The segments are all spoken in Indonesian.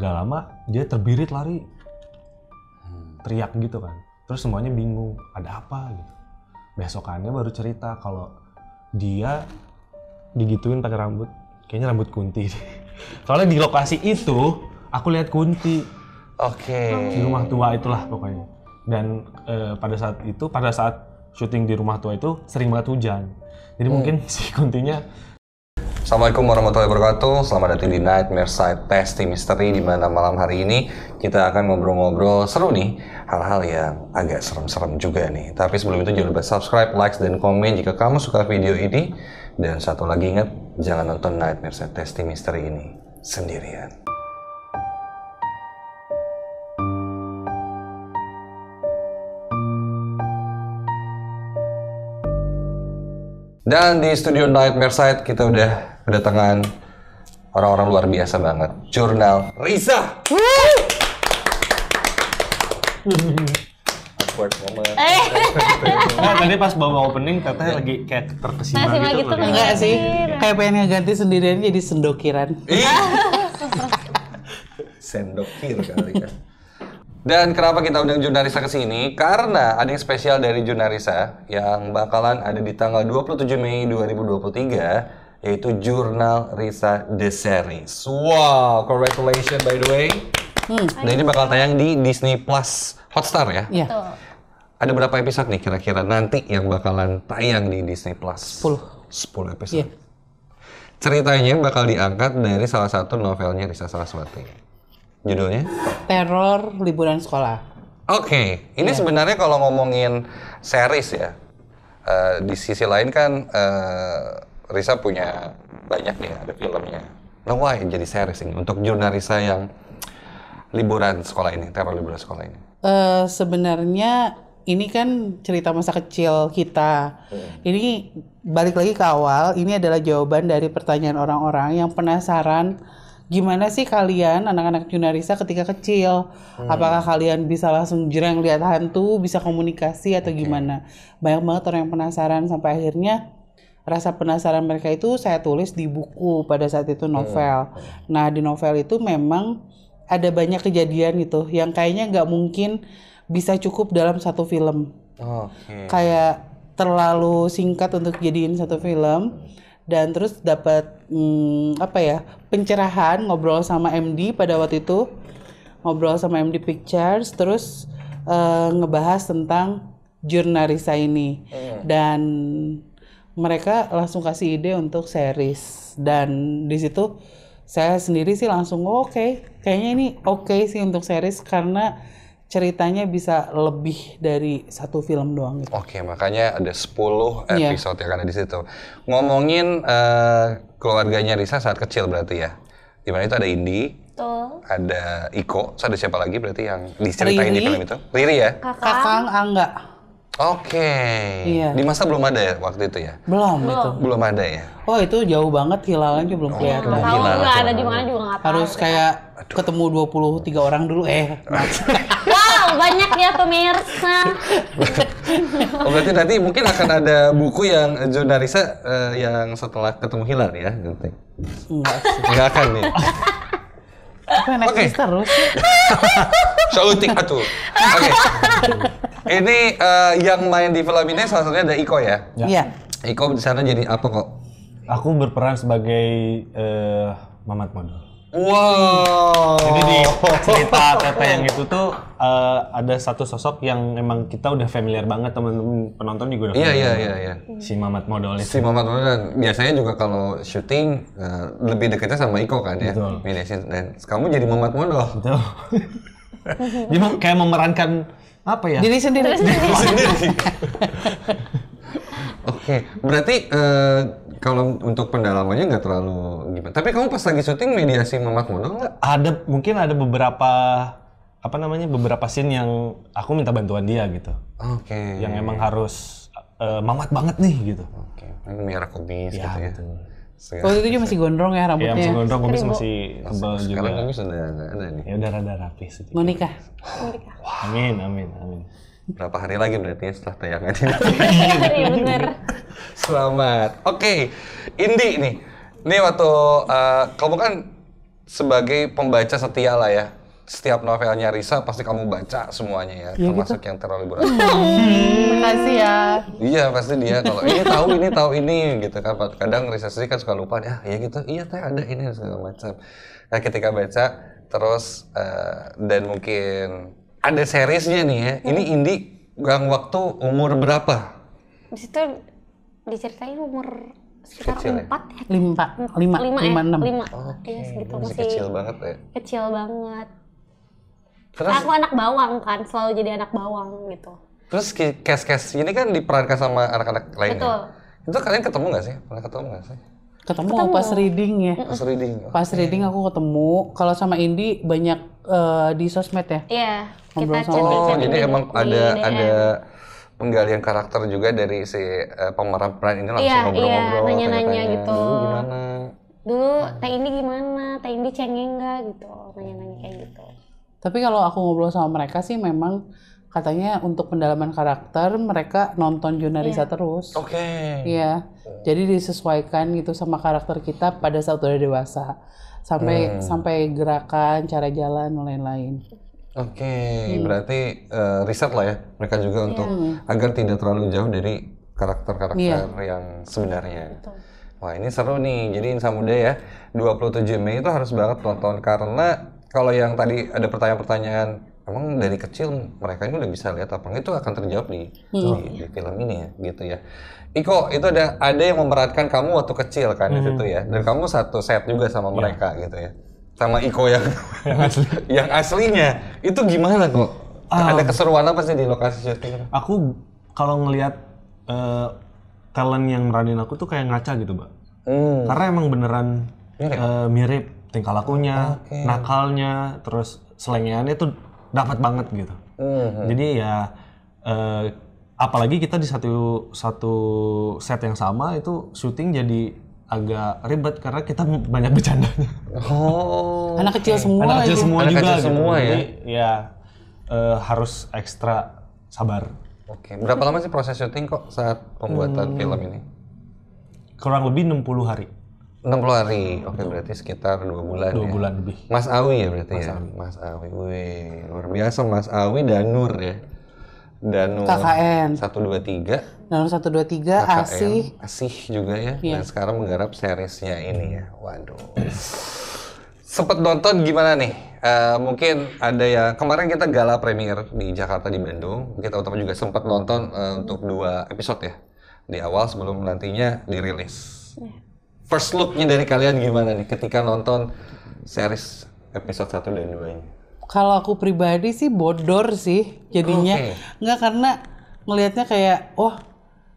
Gak lama dia terbirit lari, hmm. teriak gitu kan. Terus semuanya bingung, ada apa gitu. Besokannya baru cerita kalau dia digituin pakai rambut, kayaknya rambut kunti. Soalnya di lokasi itu aku lihat kunti. Oke. Okay. Di rumah tua itulah pokoknya. Dan e, pada saat itu, pada saat syuting di rumah tua itu sering banget hujan. Jadi hmm. mungkin si kuntinya Assalamualaikum warahmatullahi wabarakatuh. Selamat datang di Nightmare Side Testing Mystery di mana malam hari ini kita akan ngobrol-ngobrol seru nih hal-hal yang agak serem-serem juga nih. Tapi sebelum itu jangan lupa subscribe, like, dan komen jika kamu suka video ini. Dan satu lagi ingat, jangan nonton Nightmare Side Testing Mystery ini sendirian. Dan di studio Nightmare Side kita udah kedatangan orang-orang luar biasa banget. Jurnal Risa. Awkward moment. nah, tadi pas bawa opening katanya iya. lagi kayak terkesima Masih gitu. gitu enggak sih? Kayak pengen ganti sendirian jadi sendokiran. Sendokir kali kan. Dan kenapa kita undang Junarisa ke sini? Karena ada yang spesial dari Junarisa ya, yang bakalan ada di tanggal 27 Mei 2023 yaitu jurnal Risa The Series. Wow, congratulations by the way. Hmm. Dan ini bakal tayang di Disney Plus Hotstar ya? Iya. Ada berapa episode nih kira-kira nanti yang bakalan tayang di Disney Plus? 10. 10 episode. Yeah. Ceritanya bakal diangkat dari salah satu novelnya Risa Saraswati. Judulnya? Teror Liburan Sekolah. Oke, okay. ini yeah. sebenarnya kalau ngomongin series ya, uh, di sisi lain kan uh, Risa punya banyak nih ada filmnya. why jadi series ini untuk jurnal Risa yang liburan sekolah ini, teror liburan sekolah ini. Uh, sebenarnya ini kan cerita masa kecil kita. Hmm. Ini balik lagi ke awal, ini adalah jawaban dari pertanyaan orang-orang yang penasaran gimana sih kalian anak-anak Junarisa ketika kecil? Hmm. Apakah kalian bisa langsung jereng lihat hantu, bisa komunikasi atau okay. gimana? Banyak banget orang yang penasaran sampai akhirnya rasa penasaran mereka itu saya tulis di buku pada saat itu novel. Hmm. Nah di novel itu memang ada banyak kejadian itu yang kayaknya nggak mungkin bisa cukup dalam satu film. okay. Kayak terlalu singkat untuk jadiin satu film dan terus dapat hmm, apa ya pencerahan ngobrol sama MD pada waktu itu ngobrol sama MD Pictures terus uh, ngebahas tentang jurnalisa ini hmm. dan mereka langsung kasih ide untuk series dan di situ saya sendiri sih langsung oh, oke okay. kayaknya ini oke okay sih untuk series karena ceritanya bisa lebih dari satu film doang gitu. Oke, okay, makanya ada 10 iya. episode yeah. ya karena di situ. Ngomongin uh, keluarganya Risa saat kecil berarti ya. Di mana itu ada Indi, Betul. ada Iko, ada siapa lagi berarti yang diceritain Riri, di film itu? Riri ya? Kakang, Kakang Angga. Oke. Okay. Iya. Di masa belum ada ya waktu itu ya? Belum, belum. itu. Belum ada ya. Oh, itu jauh banget hilalnya juga belum oh, kelihatan. Tahu hilal, nggak ada di mana juga nggak tahu. Harus kayak Aduh. ketemu 23 orang dulu eh. wow, banyak ya pemirsa. oh, berarti nanti mungkin akan ada buku yang John Darisa uh, eh, yang setelah ketemu hilal ya nanti. Enggak Enggak akan nih. Oke okay. terus? Syautik Atu. Oke. ini uh, yang main di film ini salah satunya ada Iko ya? ya? Iya. Iko di sana jadi apa kok? Aku berperan sebagai uh, Mamat Model. Wow. Jadi di cerita Tete yang itu tuh uh, ada satu sosok yang emang kita udah familiar banget teman-teman penonton juga udah. Iya iya iya iya. Si Mamat Modol itu. Si Mamat Modol dan biasanya juga kalau syuting uh, lebih deketnya sama Iko kan ya. Betul. dan kamu jadi Mamat Modol. Betul. Dia kayak memerankan apa ya? Diri sendiri. Diri sendiri. Oke, berarti uh, kalau untuk pendalamannya nggak terlalu gimana. Tapi kamu pas lagi syuting mediasi Mamat Mono nggak? Ada mungkin ada beberapa apa namanya beberapa scene yang aku minta bantuan dia gitu. Oke. Okay. Yang emang harus uh, eh, Mamat banget nih gitu. Oke. Okay. Merah kumis ya, gitu ya. Betul. Sekarang. Waktu itu juga masih gondrong ya rambutnya. Iya masih gondrong, kumis masih tebal juga. Sekarang kumis udah ada nih. Ya udah rada rapi sedikit. Mau nikah? Mau nikah. Amin, amin, amin. Berapa hari lagi berarti ya setelah tayangan ini? Iya benar. Selamat. Oke, okay. Indi nih. Nih waktu uh, kamu kan sebagai pembaca setia lah ya setiap novelnya Risa pasti kamu baca semuanya ya, ya termasuk gitu. yang terlalu hmm, berat. Makasih ya. Iya pasti dia kalau ini iya, tahu ini tahu ini gitu kan. Kadang Risa sih kan suka lupa ya, ya gitu. Iya teh ada ini segala macam. Nah ketika baca terus uh, dan mungkin ada seriesnya nih ya. Ini hmm. Indi gang waktu umur berapa? Di situ diceritain umur sekitar ya? empat ya? lima lima lima lima ya? lima, lima, lima, lima, lima. Okay. ya segitu masih, masih kecil banget ya kecil banget Terus, aku anak bawang kan, selalu jadi anak bawang gitu. Terus kes-kes ini kan diperankan sama anak-anak lain. Betul. Itu kalian ketemu gak sih? Pernah ketemu gak sih? Ketemu, ketemu pas reading ya. Pas reading. Okay. Oh. Pas reading aku ketemu. Kalau sama Indi banyak uh, di sosmed ya. Iya. Ngobrol kita sama. Oh, jadi emang ada ini. ada penggalian karakter juga dari si uh, pemeran peran ini langsung ngobrol-ngobrol. Iya, iya. nanya-nanya gitu. Dulu gimana? Dulu Teh ini gimana? Teh Indi cengeng nggak gitu? Nanya-nanya kayak gitu. Tapi kalau aku ngobrol sama mereka sih memang katanya untuk pendalaman karakter mereka nonton Junarisa iya. yeah. terus. Oke. Okay. Iya. Jadi disesuaikan gitu sama karakter kita pada saat udah dewasa. Sampai hmm. sampai gerakan, cara jalan, lain-lain. Oke, okay. hmm. berarti uh, riset lah ya mereka juga yeah. untuk hmm. agar tidak terlalu jauh dari karakter-karakter yeah. yang sebenarnya. Betul. Wah, ini seru nih. Jadi Insa Muda ya, 27 Mei itu harus banget nonton karena kalau yang tadi ada pertanyaan-pertanyaan emang dari kecil mereka ini udah bisa lihat apa itu akan terjawab di, hmm. di, iya. di film ini ya gitu ya Iko itu ada ada yang memerankan kamu waktu kecil kan hmm. di ya dan kamu satu set juga sama iya. mereka gitu ya sama Iko yang yang, asli. yang aslinya itu gimana kok um, ah. ada keseruan apa sih di lokasi syuting aku kalau ngelihat uh, talent yang meranin aku tuh kayak ngaca gitu mbak hmm. karena emang beneran mirip, uh, mirip tingkah lakunya, okay. nakalnya, terus selengeannya itu dapat banget gitu. Mm-hmm. Jadi ya eh, apalagi kita di satu satu set yang sama itu syuting jadi agak ribet karena kita banyak bercandanya. Oh. Anak kecil semua. Anak kecil semua anak juga. Kecil gitu. ya. Jadi, ya eh, harus ekstra sabar. Oke. Okay. Berapa lama sih proses syuting kok saat pembuatan hmm. film ini? Kurang lebih 60 hari. 60 hari. Nah, nah, Oke, okay, nah. berarti sekitar dua bulan. Dua ya. bulan lebih. Mas Awi ya berarti Mas ya. Awi. Mas Awi. Wih, luar biasa Mas Awi dan Nur ya. Danur KKN Satu dua 123 Danur 123 KKN, Asih Asih juga ya yeah. dan sekarang menggarap seriesnya ini ya waduh sempet nonton gimana nih uh, mungkin ada ya. kemarin kita gala premier di Jakarta di Bandung Kita teman juga sempat nonton uh, untuk dua episode ya di awal sebelum nantinya dirilis iya first looknya dari kalian gimana nih ketika nonton series episode 1 dan 2 ini? Kalau aku pribadi sih bodor sih jadinya. Okay. Nggak karena ngelihatnya kayak, wah oh,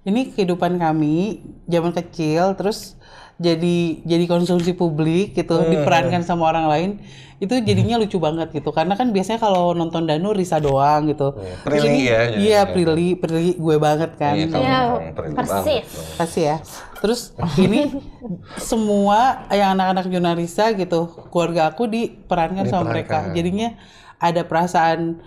ini kehidupan kami zaman kecil terus jadi jadi konsumsi publik gitu hmm. diperankan sama orang lain itu jadinya hmm. lucu banget gitu karena kan biasanya kalau nonton Danu Risa doang gitu yeah, oh, Prilly ya iya Prilly gitu. Prilly gue banget kan iya yeah, iya, persis persis ya terus ini semua yang anak-anak Risa gitu keluarga aku diperankan, diperankan sama mereka jadinya ada perasaan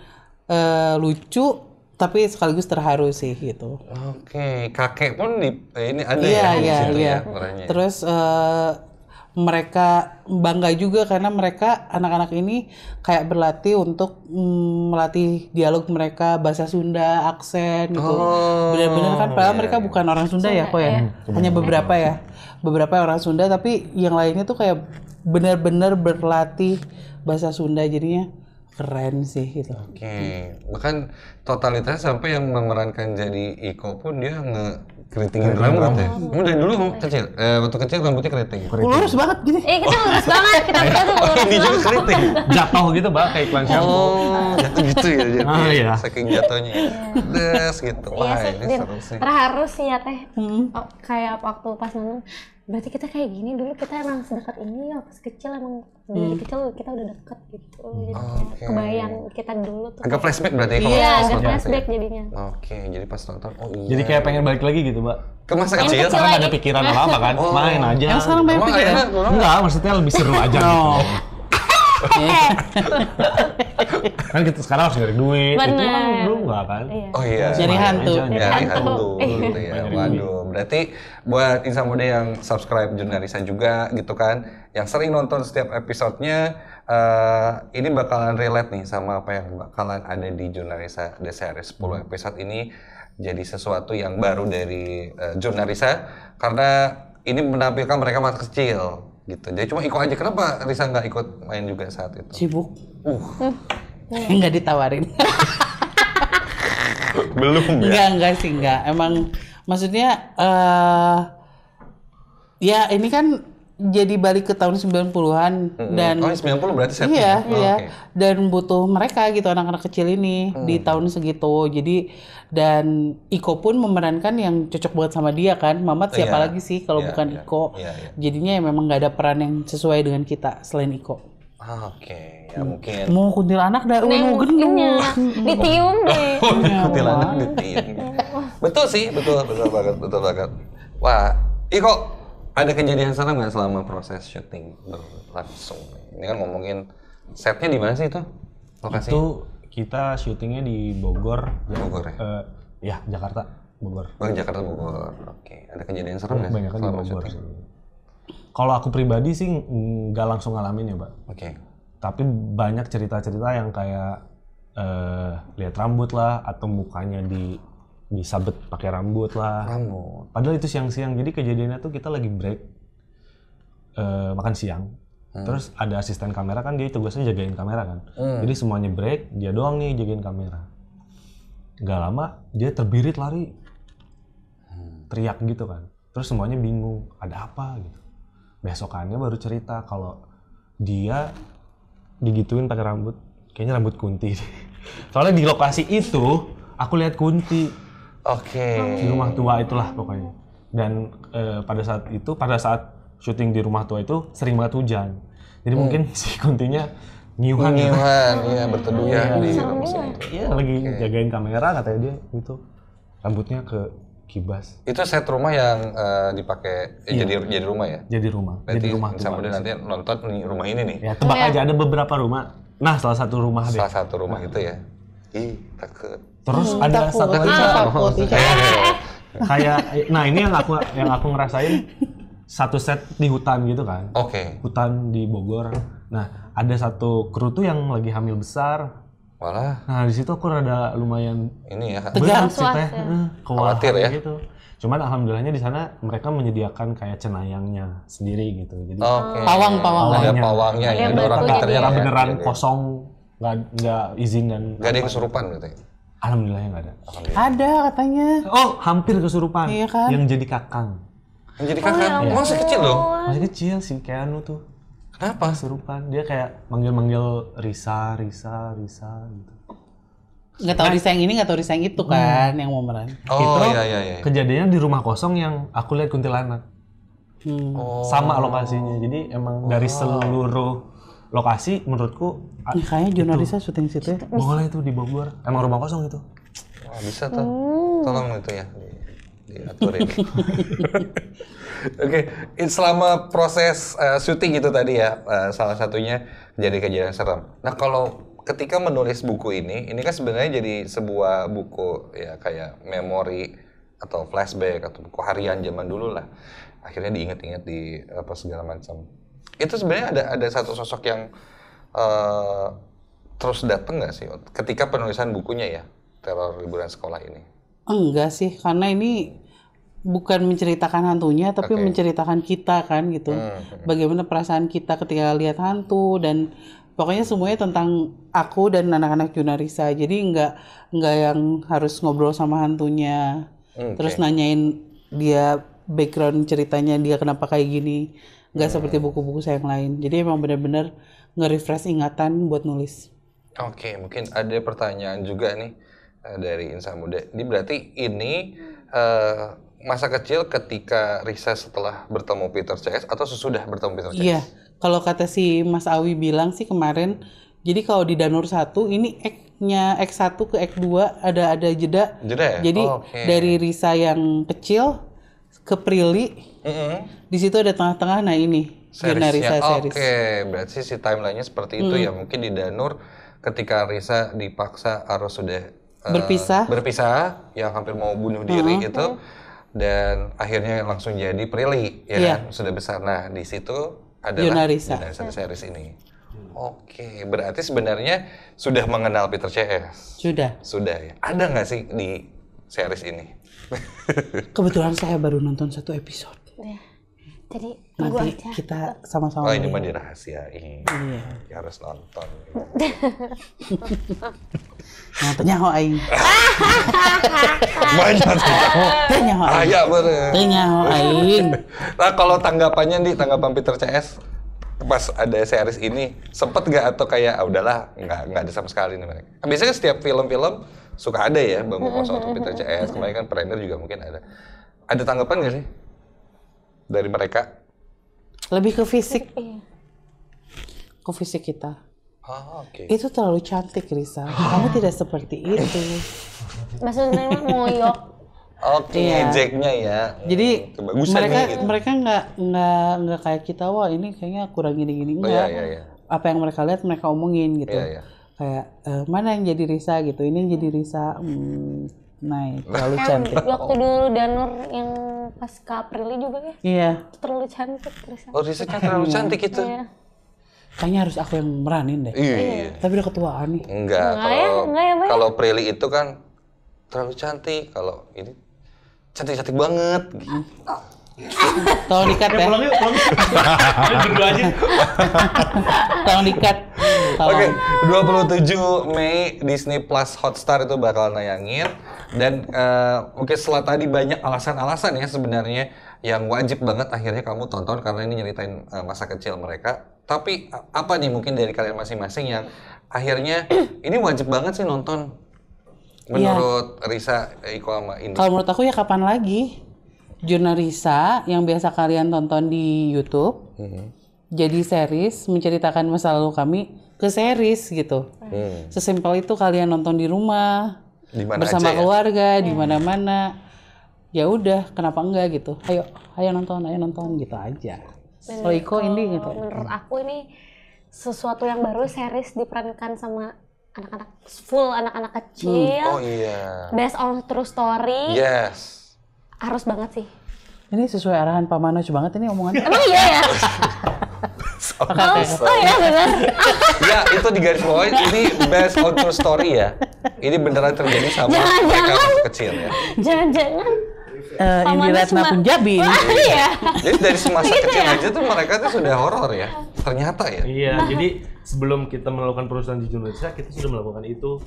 uh, lucu tapi sekaligus terharu sih gitu. Oke, okay. kakek pun di eh, ini ada yeah, ya yeah, di yeah. Iya. ya orangnya. Terus uh, mereka bangga juga karena mereka anak-anak ini kayak berlatih untuk mm, melatih dialog mereka bahasa Sunda, aksen gitu. Oh, Benar-benar kan padahal yeah, mereka yeah. bukan orang Sunda, Sunda ya kok ya. Yeah. Hmm, Hanya beberapa ya. Beberapa orang Sunda tapi yang lainnya tuh kayak benar-benar berlatih bahasa Sunda jadinya keren sih gitu. Oke, okay. bahkan totalitas sampai yang memerankan jadi Iko pun dia nge keritingin rambut, rambut ya. Kamu dari dulu kecil, eh, waktu kecil rambutnya keriting. keriting. Lurus banget gini. Eh kita lurus banget, kita kita tuh lurus. Ini juga keriting. Jatuh gitu bah kayak iklan shampoo. Oh, jatuh gitu ya. Jadi oh, iya. Saking jatuhnya. Iya. Des gitu. Iya, Wah, iya, ini seru sih. Terharus sih ya teh. Hmm. Oh, kayak waktu pas dulu berarti kita kayak gini dulu kita emang sedekat ini ya pas kecil emang hmm. dari kecil kita udah deket gitu. oh kebayang kita dulu tuh. Agak flashback berarti ya? Iya, agak flashback ya. jadinya. Oke, jadi pas nonton, oh iya. Jadi kayak pengen balik lagi gitu, Mbak. Ke masa kecil? Karena nggak ada pikiran lama kan, oh. main aja. Yang sekarang banyak pikiran? Enggak, maksudnya lebih seru aja gitu. Oh. kan kita sekarang harus nyari duit Bener. itu kan dulu nggak kan iya. oh iya nyari hantu nyari hantu ya waduh berarti buat insan muda yang subscribe jurnalisa juga gitu kan yang sering nonton setiap episodenya uh, ini bakalan relate nih sama apa yang bakalan ada di jurnalisa The Series 10 episode ini jadi sesuatu yang baru dari uh, jurnalisa karena ini menampilkan mereka masih kecil gitu. Jadi cuma ikut aja kenapa Risa nggak ikut main juga saat itu? Sibuk. Uh. nggak ditawarin. Belum ya? Enggak, enggak sih, enggak. Emang maksudnya uh, ya ini kan jadi balik ke tahun 90-an mm-hmm. dan Oh, 90 berarti saya Iya, oh, iya. Okay. Dan butuh mereka gitu anak-anak kecil ini mm. -hmm. di tahun segitu. Jadi dan Iko pun memerankan yang cocok buat sama dia kan. Mamat siapa yeah. lagi sih kalau yeah, bukan yeah. Iko? Yeah, yeah. Jadinya ya memang nggak ada peran yang sesuai dengan kita selain Iko. Ah, oke, okay. ya mungkin. Mau kuntil anak dah, nah, mau gendong. Ditium deh. Oh, iya. kuntil anak ditium. Gitu. betul sih, betul, betul banget, betul banget. Wah, Iko, ada kejadian seram nggak selama proses syuting berlangsung? Ini kan ngomongin setnya di mana sih itu? Lokasi? Itu kita syutingnya di Bogor. Bogor ya? Uh, ya, Jakarta. Bogor. Oh, Jakarta Bogor. Oke. Ada kejadian serem nggak? Banyak selama Bogor. Bogor. Kalau aku pribadi sih nggak langsung ngalamin ya, pak. Oke. Tapi banyak cerita-cerita yang kayak uh, lihat rambut lah atau mukanya di disabet pakai rambut lah. Rambut. Padahal itu siang-siang. Jadi kejadiannya tuh kita lagi break uh, makan siang. Hmm. Terus ada asisten kamera kan dia tugasnya jagain kamera kan. Hmm. Jadi semuanya break, dia doang nih jagain kamera. Gak lama dia terbirit lari. Hmm. Teriak gitu kan. Terus semuanya bingung, ada apa gitu. Besokannya baru cerita kalau dia digituin pakai rambut. Kayaknya rambut kunti. Soalnya di lokasi itu aku lihat kunti Oke. Okay. Di rumah tua itulah pokoknya. Dan e, pada saat itu, pada saat syuting di rumah tua itu sering banget hujan. Jadi hmm. mungkin si kuntinya nyuhan ya. nyuhan iya berteduh ya. Iya, ya, lagi okay. jagain kamera katanya dia itu Rambutnya ke kibas. Itu set rumah yang uh, dipakai eh, iya. jadi jadi rumah ya? Jadi rumah. Berarti jadi rumah. Sama dia nanti nonton nih rumah ini nih. Ya tebak ya. aja ada beberapa rumah. Nah, salah satu rumah salah deh. Salah satu rumah nah. itu ya terus hmm, ada satu lagi ah, takut. kayak nah ini yang aku yang aku ngerasain satu set di hutan gitu kan oke okay. hutan di Bogor nah ada satu kru tuh yang lagi hamil besar Walah. Nah di situ aku rada lumayan ini ya tegang sih teh, khawatir ya. Gitu. Cuman alhamdulillahnya di sana mereka menyediakan kayak cenayangnya sendiri gitu. Jadi okay. pawang pawang ada pawangnya, ya, iya, ada orang ya, beneran ya, kosong nggak izin dan nggak ada yang kesurupan katanya alhamdulillah nggak ada ada katanya oh hampir kesurupan iya kan? yang jadi kakang yang jadi kakang oh, ya. emang kecil loh masih kecil si Keanu tuh kenapa kesurupan dia kayak manggil-manggil Risa Risa Risa gitu nggak tahu Risa yang ini nggak tahu Risa yang itu hmm. kan hmm. yang mau meran oh, itu iya, iya, iya. kejadiannya di rumah kosong yang aku lihat kuntilanak hmm. oh. sama lokasinya jadi emang oh. dari seluruh lokasi menurutku ya, kayaknya jurnalisnya syuting situ ya. Boleh itu di Bogor. Emang rumah kosong itu. Wah, bisa tuh. Oh. Tolong itu ya diaturin. Oke, okay. selama proses uh, syuting itu tadi ya uh, salah satunya jadi kejadian serem. Nah, kalau ketika menulis buku ini, ini kan sebenarnya jadi sebuah buku ya kayak memori atau flashback atau buku harian zaman dulu lah. Akhirnya diingat-ingat di apa segala macam itu sebenarnya ada ada satu sosok yang uh, terus datang nggak sih ketika penulisan bukunya ya teror liburan sekolah ini? Enggak sih, karena ini bukan menceritakan hantunya tapi okay. menceritakan kita kan gitu. Hmm, hmm, hmm. Bagaimana perasaan kita ketika lihat hantu dan pokoknya semuanya tentang aku dan anak-anak Junarisa. Jadi nggak nggak yang harus ngobrol sama hantunya. Okay. Hmm, terus nanyain dia background ceritanya dia kenapa kayak gini nggak hmm. seperti buku-buku saya yang lain jadi emang benar-benar nge-refresh ingatan buat nulis oke okay, mungkin ada pertanyaan juga nih eh, dari insan muda ini berarti ini uh, masa kecil ketika Risa setelah bertemu Peter CS atau sesudah bertemu Peter CS iya kalau kata si Mas Awi bilang sih kemarin jadi kalau di Danur 1 ini X-nya X1 ke X2 ada ada jeda. Jeda ya? Jadi oh, okay. dari Risa yang kecil ke Prilly. Mm -hmm. Di situ ada tengah-tengah nah ini Gina Risa series. Oke, okay. berarti si timelinenya seperti itu ya. Mungkin di Danur ketika Risa dipaksa harus sudah uh, berpisah. Berpisah yang hampir mau bunuh diri mm -hmm. itu dan akhirnya langsung jadi Prilly ya yeah. kan? sudah besar. Nah, di situ ada Gina Risa, yeah. series ini. Oke, berarti sebenarnya sudah mengenal Peter CS. Sudah. Sudah ya. Ada nggak sih di series ini? Kebetulan saya baru nonton satu episode. Iya. Jadi nanti aja. kita sama-sama. Oh ini mah dirahasiain. Iya. Ya, harus nonton. Nontonnya nah, ho aing. Banyak. Tanya ho aing. Ayah bener. Tanya ho aing. Nah kalau tanggapannya nih tanggapan Peter CS pas ada series ini sempet gak atau kayak ah, udahlah nggak nggak ada sama sekali nih mereka. Biasanya setiap film-film suka ada ya bambu kosong untuk Peter CS kemarin kan trainer juga mungkin ada ada tanggapan nggak sih dari mereka lebih ke fisik iya. ke fisik kita ah, okay. itu terlalu cantik Risa kamu tidak seperti itu maksudnya ngoyok Oke, okay, iya. ya. Jadi Kebagusan mereka nih, gitu. mereka nggak nggak nggak kayak kita wah ini kayaknya kurang gini gini enggak. Oh, iya, iya, iya. Apa yang mereka lihat mereka omongin gitu. Iya, iya kayak uh, mana yang jadi Risa gitu ini yang jadi Risa hmm, naik ya, terlalu cantik waktu dulu Danur yang pas ke Aprili juga ya iya terlalu cantik Risa oh Risa kan terlalu hmm. cantik itu iya. kayaknya harus aku yang meranin deh iya, iya. tapi udah ketuaan nih enggak kalau ya, ya, kalau ya, Prilly itu kan terlalu cantik kalau ini cantik cantik banget gitu. Tolong dikat ya. Pulang yuk, pulang. Tolong dikat. Oke, okay, 27 Mei Disney Plus Hotstar itu bakal nayangin dan uh, oke okay, setelah tadi banyak alasan-alasan ya sebenarnya yang wajib banget akhirnya kamu tonton karena ini nyeritain uh, masa kecil mereka. Tapi apa nih mungkin dari kalian masing-masing yang akhirnya ini wajib banget sih nonton iya. menurut ya. Risa eh, Iko sama Indra? Kalau menurut aku ya kapan lagi? jurnal Risa yang biasa kalian tonton di YouTube. Mm -hmm jadi series menceritakan masa lalu kami ke series gitu. Hmm. Sesimpel itu kalian nonton di rumah dimana bersama aja, ya? keluarga hmm. di mana-mana. Ya udah, kenapa enggak gitu? Ayo, ayo nonton, ayo nonton gitu aja. Kalau Iko ini gitu. Menurut aku ini sesuatu yang baru series diperankan sama anak-anak full anak-anak kecil. Hmm. Oh iya. Based on true story. Yes. Harus banget sih. Ini sesuai arahan Pak Manoj banget ini omongannya. Emang iya ya? Oh, oh, oh ya benar. ya itu di garis bawah ini best outdoor story ya. Ini beneran terjadi sama jangan, mereka jangan. kecil ya. Jangan-jangan uh, Sama Indi Ratna pun jabi. iya. jadi dari semasa gitu kecil ya? aja tuh mereka tuh sudah horor ya. Ternyata ya. Iya, jadi sebelum kita melakukan perusahaan di Indonesia, kita sudah melakukan itu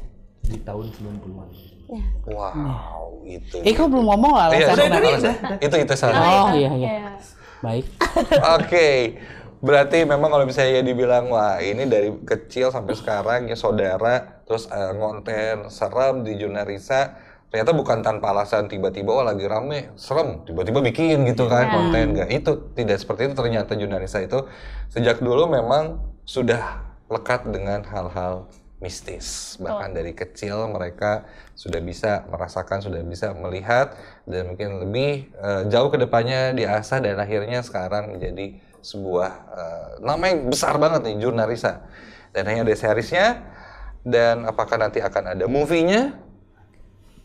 di tahun 90-an. Iya. Wow, hmm. itu. Eh, kok belum ngomong lah. Iya, itu, itu, itu, itu, itu. Oh, oh iya, iya, iya. Baik. Oke. Okay. Berarti memang kalau misalnya dibilang wah ini dari kecil sampai sekarang ya saudara terus uh, ngonten serem di Junarisa ternyata bukan tanpa alasan tiba-tiba oh lagi rame serem tiba-tiba bikin gitu kan yeah. konten gak itu tidak seperti itu ternyata Junarisa itu sejak dulu memang sudah lekat dengan hal-hal mistis bahkan oh. dari kecil mereka sudah bisa merasakan sudah bisa melihat dan mungkin lebih uh, jauh kedepannya diasah dan akhirnya sekarang menjadi sebuah uh, nama yang besar banget nih Jurnalisa dan hanya ada seriesnya dan apakah nanti akan ada movie-nya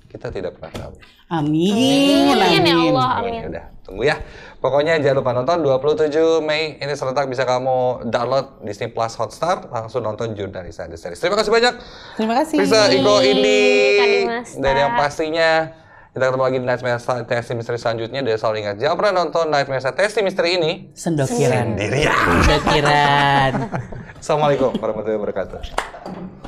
kita tidak pernah tahu. Amin. Amin, ya amin. ya Allah. Amin. amin. Udah, tunggu ya. Pokoknya jangan lupa nonton 27 Mei ini serentak bisa kamu download Disney Plus Hotstar langsung nonton Jurnalisa The Series. Terima kasih banyak. Terima kasih. Bisa Iko ini dan yang pastinya kita ketemu lagi di Nightmare Testi Misteri selanjutnya dari selalu Ingat. Jangan pernah nonton Nightmare Testi Misteri ini. Sendokiran. Sendirian. Sendokiran. Assalamualaikum warahmatullahi wabarakatuh.